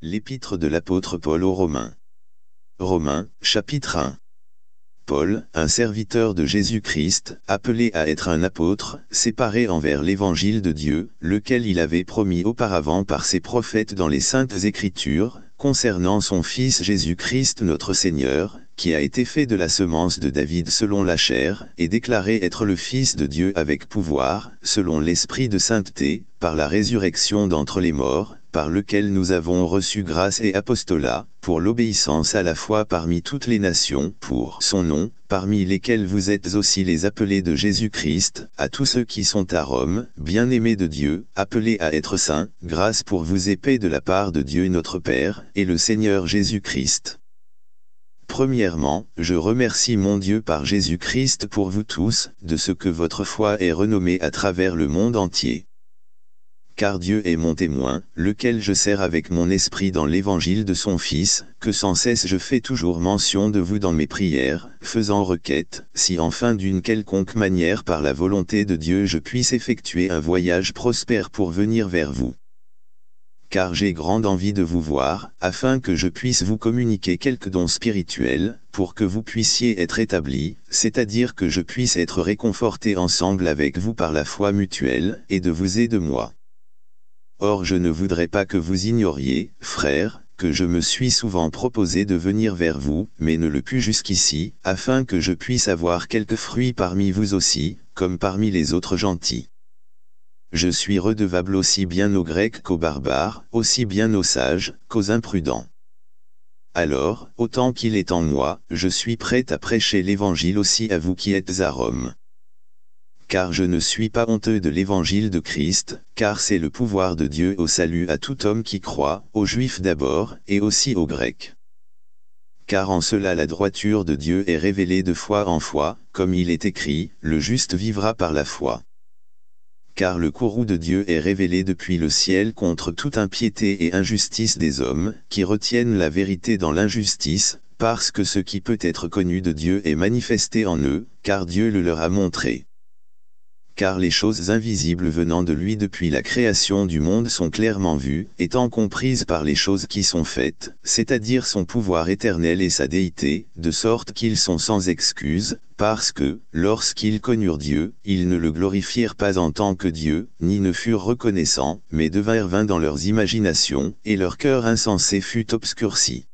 L'épître de l'apôtre Paul aux Romains. Romains, chapitre 1. Paul, un serviteur de Jésus-Christ, appelé à être un apôtre, séparé envers l'évangile de Dieu, lequel il avait promis auparavant par ses prophètes dans les saintes écritures, concernant son Fils Jésus-Christ notre Seigneur, qui a été fait de la semence de David selon la chair, et déclaré être le Fils de Dieu avec pouvoir, selon l'Esprit de sainteté, par la résurrection d'entre les morts, par lequel nous avons reçu grâce et apostolat, pour l'obéissance à la foi parmi toutes les nations, pour son nom, parmi lesquels vous êtes aussi les appelés de Jésus-Christ, à tous ceux qui sont à Rome, bien-aimés de Dieu, appelés à être saints, grâce pour vous et paix de la part de Dieu notre Père, et le Seigneur Jésus-Christ. Premièrement, je remercie mon Dieu par Jésus-Christ pour vous tous, de ce que votre foi est renommée à travers le monde entier car Dieu est mon témoin, lequel je sers avec mon esprit dans l'évangile de son Fils, que sans cesse je fais toujours mention de vous dans mes prières, faisant requête, si enfin d'une quelconque manière par la volonté de Dieu je puisse effectuer un voyage prospère pour venir vers vous. Car j'ai grande envie de vous voir, afin que je puisse vous communiquer quelques dons spirituels, pour que vous puissiez être établis, c'est-à-dire que je puisse être réconforté ensemble avec vous par la foi mutuelle, et de vous et de moi. Or je ne voudrais pas que vous ignoriez, frère, que je me suis souvent proposé de venir vers vous, mais ne le pus jusqu'ici, afin que je puisse avoir quelques fruits parmi vous aussi, comme parmi les autres gentils. Je suis redevable aussi bien aux Grecs qu'aux barbares, aussi bien aux sages qu'aux imprudents. Alors, autant qu'il est en moi, je suis prêt à prêcher l'Évangile aussi à vous qui êtes à Rome car je ne suis pas honteux de l'évangile de Christ, car c'est le pouvoir de Dieu au salut à tout homme qui croit, aux Juifs d'abord, et aussi aux Grecs. Car en cela la droiture de Dieu est révélée de foi en foi, comme il est écrit, le juste vivra par la foi. Car le courroux de Dieu est révélé depuis le ciel contre toute impiété et injustice des hommes, qui retiennent la vérité dans l'injustice, parce que ce qui peut être connu de Dieu est manifesté en eux, car Dieu le leur a montré car les choses invisibles venant de lui depuis la création du monde sont clairement vues, étant comprises par les choses qui sont faites, c'est-à-dire son pouvoir éternel et sa déité, de sorte qu'ils sont sans excuse, parce que, lorsqu'ils connurent Dieu, ils ne le glorifièrent pas en tant que Dieu, ni ne furent reconnaissants, mais devinrent vains dans leurs imaginations, et leur cœur insensé fut obscurci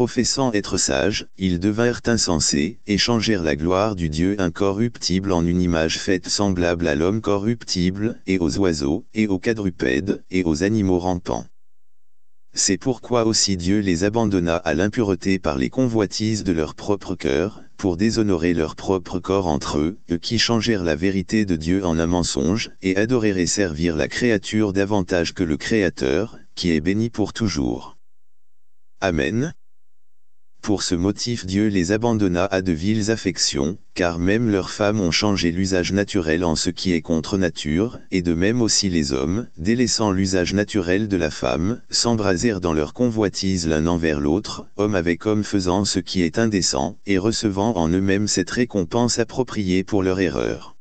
professant être sages, ils devinrent insensés, et changèrent la gloire du Dieu incorruptible en une image faite semblable à l'homme corruptible, et aux oiseaux, et aux quadrupèdes, et aux animaux rampants. C'est pourquoi aussi Dieu les abandonna à l'impureté par les convoitises de leur propre cœur, pour déshonorer leur propre corps entre eux, eux qui changèrent la vérité de Dieu en un mensonge, et adorèrent et servirent la créature davantage que le Créateur, qui est béni pour toujours. Amen. Pour ce motif Dieu les abandonna à de viles affections, car même leurs femmes ont changé l'usage naturel en ce qui est contre nature, et de même aussi les hommes, délaissant l'usage naturel de la femme, s'embrasèrent dans leur convoitise l'un envers l'autre, homme avec homme faisant ce qui est indécent, et recevant en eux-mêmes cette récompense appropriée pour leur erreur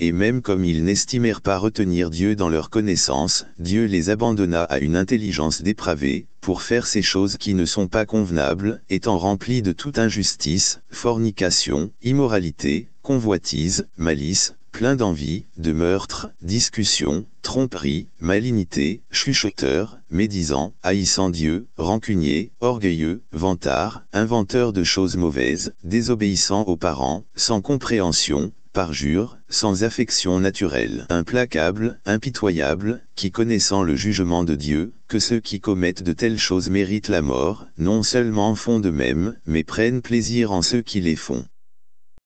et même comme ils n'estimèrent pas retenir Dieu dans leur connaissance, Dieu les abandonna à une intelligence dépravée, pour faire ces choses qui ne sont pas convenables, étant remplis de toute injustice, fornication, immoralité, convoitise, malice, plein d'envie, de meurtre, discussion, tromperie, malignité, chuchoteur, médisant, haïssant Dieu, rancunier, orgueilleux, vantard, inventeur de choses mauvaises, désobéissant aux parents, sans compréhension, parjure, sans affection naturelle, implacable, impitoyable, qui connaissant le jugement de Dieu, que ceux qui commettent de telles choses méritent la mort, non seulement font de même, mais prennent plaisir en ceux qui les font.